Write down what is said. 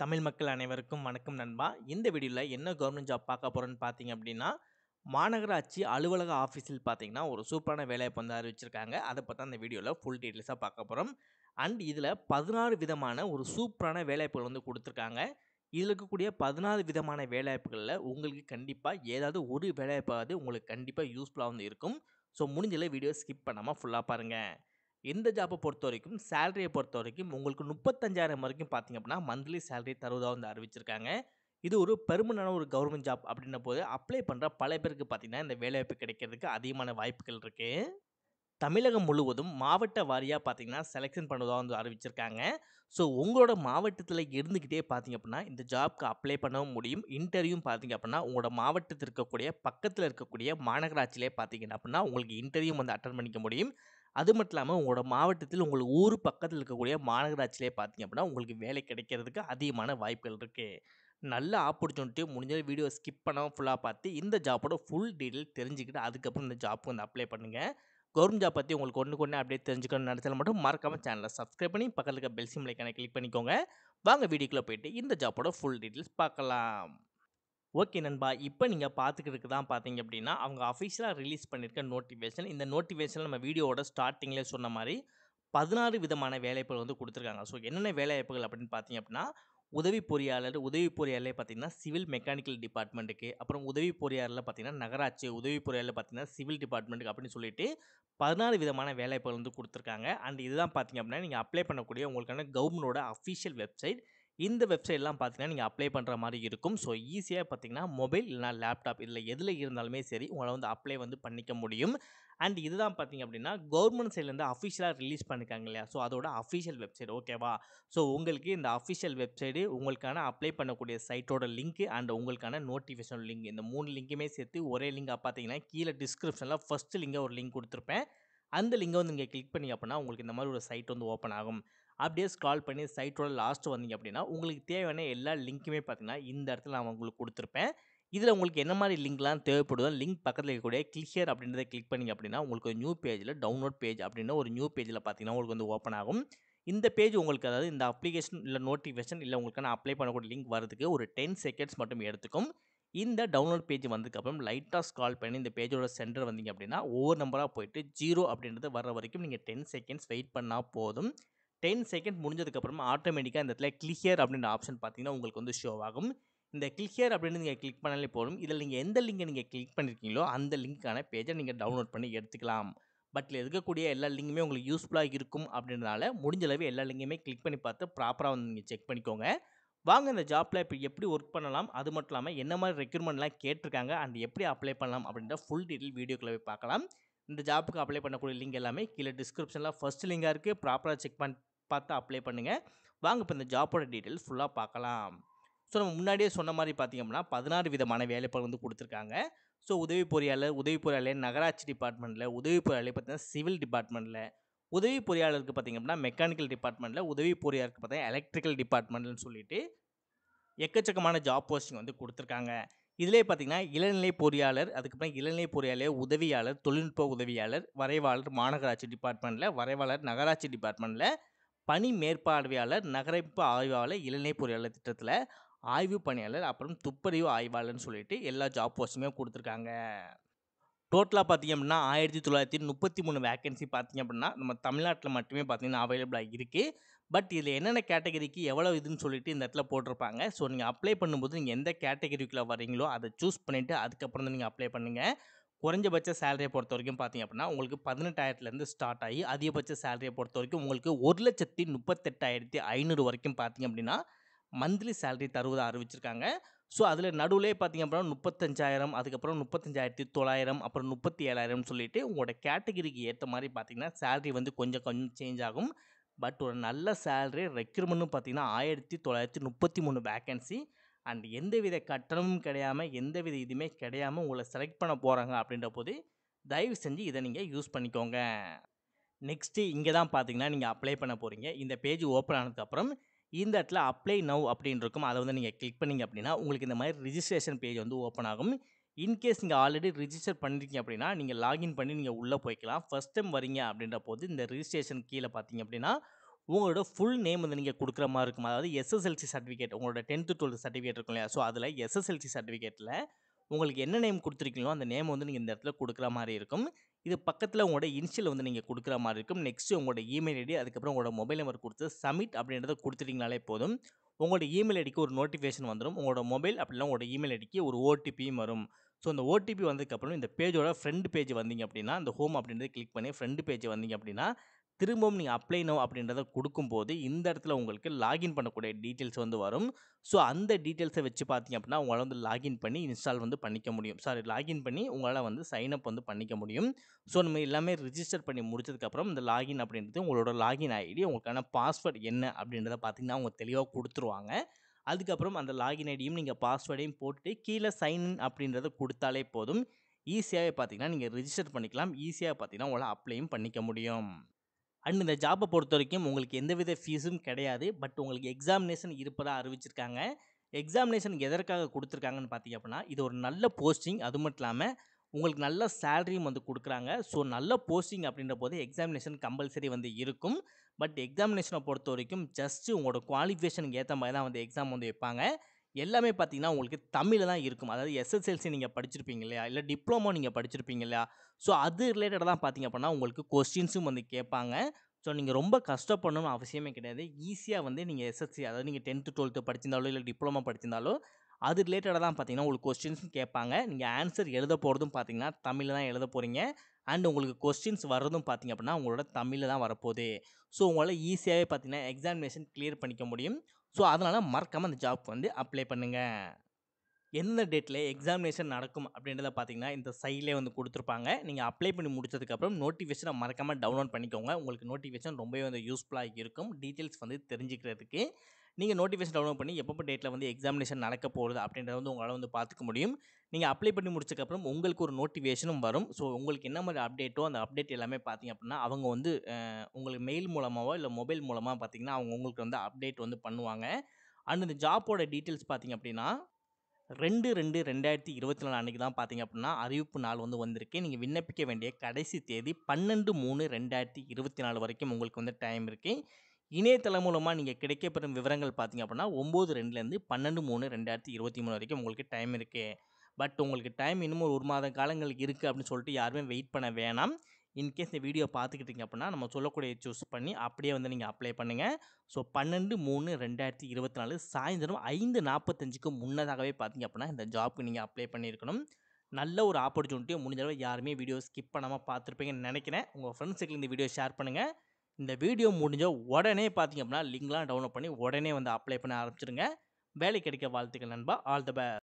தமிழ் மக்கள் அனைவருக்கும் வணக்கம் நண்பா இந்த வீடியோவில் என்ன கவர்மெண்ட் ஜாப் பார்க்க போகிறோன்னு பார்த்தீங்க அப்படின்னா மாநகராட்சி அலுவலக ஆஃபீஸில் பார்த்தீங்கன்னா ஒரு சூப்பரான வேலையை வந்து அறிவிச்சிருக்காங்க அதை பற்றி அந்த வீடியோவில் ஃபுல் டீட்டெயில்ஸாக பார்க்க போகிறோம் அண்ட் இதில் பதினாறு விதமான ஒரு சூப்பரான வேலைவாய்ப்புகள் வந்து கொடுத்துருக்காங்க இதில் இருக்கக்கூடிய பதினாறு விதமான வேலைவாய்ப்புகளில் உங்களுக்கு கண்டிப்பாக ஏதாவது ஒரு வேலைவாய்ப்பாவது உங்களுக்கு கண்டிப்பாக யூஸ்ஃபுல்லாக வந்து இருக்கும் ஸோ முடிஞ்சதில் வீடியோ ஸ்கிப் பண்ணாமல் ஃபுல்லாக பாருங்கள் இந்த ஜாப்பை பொறுத்த வரைக்கும் சேலரியை பொறுத்த வரைக்கும் உங்களுக்கு முப்பத்தஞ்சாயிரம் வரைக்கும் பார்த்திங்க அப்படின்னா மந்த்லி சேலரி தருவதாக வந்து அறிவிச்சிருக்காங்க இது ஒரு பெருமனான ஒரு கவர்மெண்ட் ஜாப் அப்படின்ன போது அப்ளை பண்ணுற பல பேருக்கு பார்த்திங்கன்னா இந்த வேலைவாய்ப்பு கிடைக்கிறதுக்கு அதிகமான வாய்ப்புகள் இருக்குது தமிழகம் முழுவதும் மாவட்ட வாரியாக பார்த்திங்கன்னா செலெக்ஷன் பண்ணுவதாக வந்து அறிவிச்சிருக்காங்க ஸோ உங்களோட மாவட்டத்தில் இருந்துக்கிட்டே பார்த்திங்க அப்படின்னா இந்த ஜாப்க்கு அப்ளை பண்ணவும் முடியும் இன்டர்வியூ பார்த்திங்க அப்படின்னா உங்களோட மாவட்டத்தில் இருக்கக்கூடிய பக்கத்தில் இருக்கக்கூடிய மாநகராட்சியிலே பார்த்திங்கன்னா அப்படின்னா உங்களுக்கு இன்டர்வியூ வந்து அட்டன் பண்ணிக்க முடியும் அது மட்டும் இல்லாமல் உங்களோட மாவட்டத்தில் உங்கள் ஊர் பக்கத்தில் இருக்கக்கூடிய மாநகராட்சியிலே பார்த்தீங்க அப்படின்னா உங்களுக்கு வேலை கிடைக்கிறதுக்கு அதிகமான வாய்ப்புகள் இருக்குது நல்ல ஆப்பர்ச்சுனிட்டி முடிஞ்ச வீடியோ ஸ்கிப் பண்ணாமல் ஃபுல்லாக பார்த்து இந்த ஜாப்போட ஃபுல் டீட்டெயில் தெரிஞ்சுக்கிட்டு அதுக்கப்புறம் இந்த ஜாப்புக்கு வந்து அப்ளை பண்ணுங்கள் கவர்மெண்ட் ஜாப் பற்றி உங்களுக்கு ஒன்று கொண்டு அப்படியே தெரிஞ்சுக்கணும்னு நினச்சாலும் மட்டும் மறக்காமல் சேனலை சப்ஸ்கிரைப் பண்ணி பக்கத்தில் இருக்க பெல் சிம்லைக்கான கிளிக் பண்ணிக்கோங்க வாங்க வீடியோக்குள்ளே போயிட்டு இந்த ஜாப்போட ஃபுல் டீட்டெயில்ஸ் பார்க்கலாம் ஓகே நண்பா இப்போ நீங்கள் பார்த்துக்கிறதுக்கு தான் பார்த்தீங்க அப்படின்னா அவங்க அஃபிஷியலாக ரிலீஸ் பண்ணியிருக்க நோட்டிஃபிகேஷன் இந்த நோட்டிஃபிகேஷன் நம்ம வீடியோவோட ஸ்டார்டிங்லேயே சொன்ன மாதிரி பதினாறு விதமான வேலைப்புகள் வந்து கொடுத்துருக்காங்க ஸோ என்னென்ன வேலைவாய்ப்புகள் அப்படின்னு பார்த்தீங்க அப்படின்னா உதவி பொறியாளர் உதவி பொறியாளர் பார்த்திங்கன்னா சிவில் மெக்கானிக்கல் டிபார்ட்மெண்ட்டுக்கு அப்புறம் உதவி பொறியாளரில் பார்த்திங்கன்னா நகராட்சி உதவி பொறியாளர் பார்த்திங்கன்னா சிவில் டிபார்ட்மெண்ட்டுக்கு அப்படின்னு சொல்லிட்டு பதினாறு விதமான வேலைப்புகள் வந்து கொடுத்துருக்காங்க அண்ட் இதுதான் பார்த்திங்க அப்படின்னா நீங்கள் அப்ளை பண்ணக்கூடிய உங்களுக்கான கவர்மெண்டோட அஃபிஷியல் வெப்சைட் இந்த வெப்சைட்லாம் பார்த்தீங்கன்னா நீங்கள் அப்ளை பண்ணுற மாதிரி இருக்கும் ஸோ ஈஸியாக பார்த்தீங்கன்னா மொபைல் இல்லைனா லேப்டாப் இதில் எதில் இருந்தாலுமே சரி உங்களை வந்து அப்ளை வந்து பண்ணிக்க முடியும் அண்ட் இதுதான் பார்த்தீங்க அப்படின்னா கவர்மெண்ட் சைட்லேருந்து அஃபிஷியலாக ரிலீஸ் பண்ணிக்காங்க இல்லையா ஸோ அதோட அஃபிஷியல் வெப்சைட் ஓகேவா ஸோ உங்களுக்கு இந்த அஃபிஷியல் வெப்சைட்டு உங்களுக்கான அப்ளை பண்ணக்கூடிய சைட்டோட லிங்க் அண்ட் உங்களுக்கான நோட்டிஃபிகேஷன் லிங்க் இந்த மூணு லிங்க்குமே சேர்த்து ஒரே லிங்காக பார்த்தீங்கன்னா கீழே டிஸ்கிரிப்ஷனில் ஃபஸ்ட்டு லிங்கை ஒரு லிங்க் கொடுத்துருப்பேன் அந்த லிங்கை வந்து நீங்கள் கிளிக் பண்ணி அப்படின்னா உங்களுக்கு இந்த மாதிரி ஒரு சைட் வந்து ஓப்பன் ஆகும் அப்படியே ஸ்க்ரால் பண்ணி சைட்டோட லாஸ்ட்டு வந்தீங்க அப்படின்னா உங்களுக்கு தேவையான எல்லா லிங்க்குமே பார்த்தீங்கன்னா இந்த இடத்துல நான் உங்களுக்கு கொடுத்துருப்பேன் இதில் உங்களுக்கு என்ன மாதிரி லிங்க்லாம் தேவைப்படுதோ லிங்க் பக்கத்தில் இருக்கக்கூடிய கிளிக்கர் அப்படின்றத கிளிக் பண்ணிங்க அப்படின்னா உங்களுக்கு நியூ பேஜில் டவுன்லோட் பேஜ் அப்படின்னா ஒரு நியூ பேஜில் பார்த்தீங்கன்னா உங்களுக்கு வந்து ஓப்பன் ஆகும் இந்த பேஜ் உங்களுக்கு அதாவது இந்த அப்ளிகேஷன் இல்லை நோட்டிஃபிகேஷன் இல்லை உங்களுக்கு நான் அப்ளை பண்ணக்கூடிய லிங்க் வரதுக்கு ஒரு டென் செகண்ட்ஸ் மட்டும் எடுத்துக்கும் இந்த டவுன்லோட் பேஜ் வந்ததுக்கப்புறம் லைட்டாக ஸ்கால் பண்ணி இந்த பேஜோட சென்டர் வந்தீங்க அப்படின்னா ஒவ்வொரு நம்பராக போயிட்டு ஜீரோ அப்படின்றது வர வரைக்கும் நீங்கள் டென் செகண்ட்ஸ் வெயிட் பண்ணால் போதும் டென் செகண்ட் முடிஞ்சதுக்கப்புறமா ஆட்டோமேட்டிக்காக இந்த இடத்துல கிளியர் அப்படின்ற ஆப்ஷன் பார்த்தீங்கன்னா உங்களுக்கு வந்து ஷோ ஆகும் இந்த கிளியர் அப்படின்னு நீங்கள் கிளிக் பண்ணாலே போதும் இதில் நீங்கள் எந்த லிங்கை நீங்கள் கிளிக் பண்ணியிருக்கீங்களோ அந்த லிங்க்கான பேஜை நீங்கள் டவுன்லோட் பண்ணி எடுத்துக்கலாம் பட் இதில் இருக்கக்கூடிய எல்லா லிங்குமே உங்களுக்கு யூஸ்ஃபுல்லாக இருக்கும் அப்படின்றனால முடிஞ்சளவு எல்லா லிங்குமே கிளிக் பண்ணி பார்த்து ப்ராப்பராக வந்து நீங்கள் செக் பண்ணிக்கோங்க வாங்க இந்த ஜாப்பில் இப்போ எப்படி ஒர்க் பண்ணலாம் அது மட்டும் இல்லாமல் என்ன மாதிரி ரெக்யூர்மெண்ட்லாம் கேட்டிருக்காங்க அண்ட் எப்படி அப்ளை பண்ணலாம் அப்படின்ற ஃபுல் டீட்டெயில் வீடியோக்குள்ளே போய் பார்க்கலாம் இந்த ஜாப்புக்கு அப்ளை பண்ணக்கூடிய லிங்க் எல்லாமே கீழே டிஸ்கிரிப்ஷனில் ஃபஸ்ட் லிங்காக இருக்குது ப்ராப்பராக செக் பண்ணி பார்த்து அப்ளை பண்ணுங்கள் வாங்க இப்போ இந்த ஜாப்போட டீட்டெயில்ஸ் ஃபுல்லாக பார்க்கலாம் ஸோ நம்ம முன்னாடியே சொன்ன மாதிரி பார்த்திங்கன்னா பதினாறு விதமான வேலைப்பாடு வந்து கொடுத்துருக்காங்க ஸோ உதவி பொறியாளர் உதவி பொறியாளர் நகராட்சி டிபார்ட்மெண்ட்டில் உதவி பொறியாளர் பார்த்திங்கன்னா சிவில் டிபார்ட்மெண்ட்டில் உதவி பொறியாளருக்கு பார்த்திங்க அப்படின்னா மெக்கானிக்கல் டிபார்ட்மெண்ட்டில் உதவி பொறியாளருக்கு பார்த்தீங்கன்னா எலக்ட்ரிக்கல் டிபார்ட்மெண்ட்னு சொல்லிட்டு எக்கச்சக்கமான ஜாப் போஸ்டிங் வந்து கொடுத்துருக்காங்க இதிலே பார்த்தீங்கன்னா இளநிலை பொறியாளர் அதுக்கப்புறம் இளநிலை பொறியாளர் உதவியாளர் தொழில்நுட்ப உதவியாளர் வரைவாளர் மாநகராட்சி டிபார்ட்மெண்ட்டில் வரைவாளர் நகராட்சி டிபார்ட்மெண்ட்டில் பணி மேற்பார்வையாளர் நகரமைப்பு ஆய்வாளர் இளநிலை பொறியாளர் திட்டத்தில் ஆய்வு பணியாளர் அப்புறம் துப்பறிவு ஆய்வாளர்னு சொல்லிட்டு எல்லா ஜாப் போஸ்டுமே கொடுத்துருக்காங்க டோட்டலாக பார்த்திங்க அப்படின்னா ஆயிரத்தி தொள்ளாயிரத்தி முப்பத்தி மூணு வேக்கன்சி பார்த்திங்க அப்படின்னா நம்ம தமிழ்நாட்டில் மட்டுமே பார்த்திங்கன்னா அவைலபிளாக இருக்குது பட் இதில் என்னென்ன கேட்டகரிக்கு எவ்வளோ இதுன்னு சொல்லிட்டு இந்த இடத்துல போட்டிருப்பாங்க ஸோ நீங்கள் அப்ளை பண்ணும்போது நீங்கள் எந்த கேட்டகரிக்குள்ளே வரீங்களோ அதை சூஸ் பண்ணிவிட்டு அதுக்கப்புறம் தான் நீங்கள் அப்ளை பண்ணுங்கள் குறைஞ்சபட்ச சேலரியை பொறுத்த வரைக்கும் பார்த்திங்க அப்படின்னா உங்களுக்கு பதினெட்டாயிரத்துலேருந்து ஸ்டார்ட் ஆகி அதிகபட்ச சேலரியை பொறுத்த வரைக்கும் உங்களுக்கு ஒரு லட்சத்தி முப்பத்தெட்டாயிரத்தி ஐநூறு வரைக்கும் பார்த்திங்க அப்படின்னா மந்த்லி சேலரி தருவதாக அறிவிச்சிருக்காங்க ஸோ அதில் நடுவில் பார்த்திங்க அப்படின்னா முப்பத்தஞ்சாயிரம் அதுக்கப்புறம் முப்பத்தஞ்சாயிரத்தி தொள்ளாயிரம் அப்புறம் முப்பத்தி ஏழாயிரம்னு சொல்லிட்டு உங்களோட கேட்டகிரிக்கு ஏற்ற மாதிரி பார்த்திங்கன்னா சேலரி வந்து கொஞ்சம் கொஞ்சம் சேஞ்ச் ஆகும் பட் ஒரு நல்ல சேலரி ரெக்யூர்மெண்ட்டும் பார்த்தீங்கன்னா ஆயிரத்தி தொள்ளாயிரத்தி முப்பத்தி மூணு வேக்கன்சி அண்ட் எந்தவித கட்டணமும் கிடையாமல் எந்தவித இதுவுமே கிடையாமல் உங்களை செலக்ட் பண்ண போகிறாங்க அப்படின்ற போது தயவு செஞ்சு இதை நீங்கள் யூஸ் பண்ணிக்கோங்க நெக்ஸ்ட்டு இங்கே தான் பார்த்தீங்கன்னா நீங்கள் அப்ளை பண்ண போகிறீங்க இந்த பேஜ் ஓப்பன் ஆனதுக்கப்புறம் இந்த இடத்துல அப்ளை நவ் அப்படின்னு இருக்கும் அதை வந்து நீங்கள் கிளிக் பண்ணிங்க அப்படின்னா உங்களுக்கு இந்த மாதிரி ரிஜிஸ்ட்ரேஷன் பேஜ் வந்து ஓப்பன் ஆகும் இன்கேஸ் நீங்கள் ஆல்ரெடி ரிஜிஸ்டர் பண்ணியிருக்கீங்க அப்படின்னா நீங்கள் லாகின் பண்ணி நீங்கள் உள்ளே போய்க்கலாம் ஃபஸ்ட் டைம் வரீங்க அப்படின்ற போது இந்த ரிஜிஸ்ட்ரேஷன் கீழே பார்த்தீங்க அப்படின்னா உங்களோட ஃபுல் நேம் வந்து நீங்கள் கொடுக்குற மாதிரி இருக்கும் அதாவது எஸ்எஸ்எல்சி சர்டிஃபிகேட் உங்களோட டென்த்து டுவெல்த் சர்டிஃபிகேட் இருக்கும் இல்லையா ஸோ அதில் எஸ்எஸ்எல்சி சர்டிஃபிகேட்டில் உங்களுக்கு என்ன நேம் கொடுத்துருக்கீங்களோ அந்த நேம் வந்து நீங்கள் இந்த இடத்துல கொடுக்குற மாதிரி இருக்கும் இது பக்கத்தில் உங்களோட இன்ஷியல் வந்து நீங்கள் கொடுக்குற மாதிரி இருக்கும் நெக்ஸ்ட்டு உங்களோட இமெயில் ஐடி அதுக்கப்புறம் உங்களோட மொபைல் நம்பர் கொடுத்து சப்மிட் அப்படின்றத கொடுத்துட்டிங்கனாலே போதும் உங்களோட இமெயில் ஐடிக்கு ஒரு நோட்டிஃபிகேஷன் வந்துடும் உங்களோட மொபைல் அப்படிலாம் உங்களோட இமெயில் ஐடிக்கு ஒரு ஓடிபியும் வரும் ஸோ அந்த ஓடிபி வந்ததுக்கப்புறம் இந்த பேஜோட ஃப்ரெண்டு பேஜ் வந்தீங்க அப்படின்னா அந்த ஹோம் அப்படின்றத கிளிக் பண்ணி ஃப்ரெண்டு பேஜ் வந்தீங்க அப்படின்னா திரும்பவும் நீங்கள் அப்ளை நோ அப்படின்றத கொடுக்கும்போது இந்த இடத்துல உங்களுக்கு லாகின் பண்ணக்கூடிய டீட்டெயில்ஸ் வந்து வரும் ஸோ அந்த டீட்டெயில்ஸை வச்சு பார்த்தீங்க அப்படின்னா உங்களால் வந்து லாகின் பண்ணி இன்ஸ்டால் வந்து பண்ணிக்க முடியும் சாரி லாகின் பண்ணி உங்களால் வந்து சைனப் வந்து பண்ணிக்க முடியும் ஸோ நம்ம எல்லாமே ரிஜிஸ்டர் பண்ணி முடிச்சதுக்கப்புறம் இந்த லாகின் அப்படின்றது உங்களோட லாகின் ஐடி உங்களுக்கான பாஸ்வேர்ட் என்ன அப்படின்றத பார்த்தீங்கன்னா அவங்க தெளிவாக கொடுத்துருவாங்க அதுக்கப்புறம் அந்த லாகின் ஐடியும் நீங்கள் பாஸ்வேர்டையும் போட்டுட்டு கீழே சைன்இன் அப்படின்றத கொடுத்தாலே போதும் ஈஸியாகவே பார்த்தீங்கன்னா நீங்கள் ரிஜிஸ்டர் பண்ணிக்கலாம் ஈஸியாக பார்த்தீங்கன்னா உங்களால் அப்ளையும் பண்ணிக்க முடியும் அண்ட் இந்த ஜாப்பை பொறுத்த வரைக்கும் உங்களுக்கு எந்தவித ஃபீஸும் கிடையாது பட் உங்களுக்கு எக்ஸாமினேஷன் இருப்பதாக அறிவிச்சிருக்காங்க எக்ஸாமினேஷன் எதற்காக கொடுத்துருக்காங்கன்னு பார்த்தீங்க அப்படின்னா இது ஒரு நல்ல போஸ்டிங் அது மட்டும் இல்லாமல் உங்களுக்கு நல்ல சேலரியும் வந்து கொடுக்குறாங்க ஸோ நல்ல போஸ்டிங் அப்படின்ற போது எக்ஸாமினேஷன் கம்பல்சரி வந்து இருக்கும் பட் எக்ஸாமினேஷனை பொறுத்த வரைக்கும் ஜஸ்ட்டு உங்களோட குவாலிஃபிகேஷனுக்கு ஏற்ற மாதிரி தான் வந்து எக்ஸாம் வந்து வைப்பாங்க எல்லாமே பார்த்தீங்கன்னா உங்களுக்கு தமிழில் தான் இருக்கும் அதாவது எஸ்எஸ்எல்சி நீங்கள் படிச்சிருப்பீங்க இல்லையா இல்லை டிப்ளமோ நீங்கள் படிச்சிருப்பீங்க இல்லையா ஸோ அது ரிலேட்டடாக தான் பார்த்தீங்க அப்படின்னா உங்களுக்கு கொஸ்டின்ஸும் வந்து கேட்பாங்க ஸோ நீங்கள் ரொம்ப கஷ்டப்படணும்னு அவசியமே கிடையாது ஈஸியாக வந்து நீங்கள் எஸ்எஸ்சி அதாவது நீங்கள் டென்த்து டுவெல்த்து படிச்சிருந்தாலோ இல்லை டிப்ளமோ படிச்சிருந்தாலோ அது ரிலேட்டடாக தான் பார்த்தீங்கன்னா உங்களுக்கு கொஸ்டின்ஸ் கேட்பாங்க நீங்கள் ஆன்சர் எழுத போகிறதும் பார்த்தீங்கன்னா தமிழில் தான் எழுத போகிறீங்க அண்ட் உங்களுக்கு கொஸ்டின்ஸ் வர்றதும் பார்த்திங்க அப்படின்னா உங்களோட தமிழில் தான் வரப்போகுது ஸோ உங்களால் ஈஸியாகவே பார்த்தீங்கன்னா எக்ஸாமினேஷன் கிளியர் பண்ணிக்க முடியும் ஸோ அதனால் மறக்காமல் அந்த ஜாப்க்கு வந்து அப்ளை பண்ணுங்கள் எந்த டேட்டில் எக்ஸாமினேஷன் நடக்கும் அப்படின்றத பார்த்தீங்கன்னா இந்த சைட்லேயே வந்து கொடுத்துருப்பாங்க நீங்கள் அப்ளை பண்ணி முடிச்சதுக்கப்புறம் நோட்டிஃபிகேஷனை மறக்காமல் டவுன்லோட் பண்ணிக்கோங்க உங்களுக்கு நோட்டிஃபிகேஷன் ரொம்பவே வந்து யூஸ்ஃபுல்லாக இருக்கும் டீட்டெயில்ஸ் வந்து தெரிஞ்சுக்கிறதுக்கு நீங்கள் நோட்டிஃபிகேஷன் டவுன்லோட் பண்ணி எப்போ டேட்டில் வந்து எக்ஸாமினேஷன் நடக்க போகிறது அப்படின்றத வந்து உங்களால் வந்து பார்த்துக்க முடியும் நீங்கள் அப்ளை பண்ணி முடிச்சக்கப்புறம் உங்களுக்கு ஒரு நோட்டிஃபிகேஷனும் வரும் ஸோ உங்களுக்கு என்ன மாதிரி அப்டேட்டோ அந்த அப்டேட் எல்லாமே பார்த்தீங்க அப்படின்னா அவங்க வந்து உங்களுக்கு மெயில் மூலமாகவோ இல்லை மொபைல் மூலமாக பார்த்தீங்கன்னா அவங்க உங்களுக்கு வந்து அப்டேட் வந்து பண்ணுவாங்க அண்ட் இந்த ஜாப்போட டீட்டெயில்ஸ் பார்த்தீங்க அப்படின்னா ரெண்டு ரெண்டு ரெண்டாயிரத்தி இருபத்தி நாலு அன்றைக்கி தான் பார்த்தீங்க அப்படின்னா அறிவிப்பு நாள் வந்து வந்திருக்கு நீங்கள் விண்ணப்பிக்க வேண்டிய கடைசி தேதி பன்னெண்டு மூணு ரெண்டாயிரத்தி இருபத்தி நாலு வரைக்கும் உங்களுக்கு வந்து டைம் இருக்குது இணையதளம் மூலமாக நீங்கள் கிடைக்கப்பெறும் விவரங்கள் பார்த்திங்க அப்படின்னா ஒம்பது ரெண்டுலேருந்து பன்னெண்டு மூணு ரெண்டாயிரத்தி இருபத்தி மூணு வரைக்கும் உங்களுக்கு டைம் இருக்குது பட் உங்களுக்கு டைம் இன்னும் ஒரு ஒரு மாத காலங்கள் இருக்குது அப்படின்னு சொல்லிட்டு யாருமே வெயிட் பண்ண வேணாம் இன்கேஸ் இந்த வீடியோ பார்த்துக்கிட்டீங்க அப்படின்னா நம்ம சொல்லக்கூடிய சூஸ் பண்ணி அப்படியே வந்து நீங்கள் அப்ளை பண்ணுங்கள் ஸோ பன்னெண்டு மூணு ரெண்டாயிரத்தி இருபத்தி நாலு சாயந்தரம் ஐந்து நாற்பத்தஞ்சுக்கு முன்னதாகவே பார்த்திங்க அப்படின்னா இந்த ஜாப்க்கு நீங்கள் அப்ளை பண்ணியிருக்கணும் நல்ல ஒரு ஆப்பர்ச்சுனிட்டியை முடிஞ்சளவு யாருமே வீடியோ ஸ்கிப் பண்ணாமல் பார்த்துருப்பீங்கன்னு நினைக்கிறேன் உங்கள் ஃப்ரெண்ட்ஸுக்கு இந்த வீடியோ ஷேர் பண்ணுங்கள் இந்த வீடியோ முடிஞ்ச உடனே பார்த்தீங்க அப்படின்னா லிங்க்லாம் டவுன்லோட் பண்ணி உடனே வந்து அப்ளை பண்ண ஆரம்பிச்சிருங்க வேலை கிடைக்க வாழ்த்துக்கள் நண்பா ஆல் த பெஸ்ட்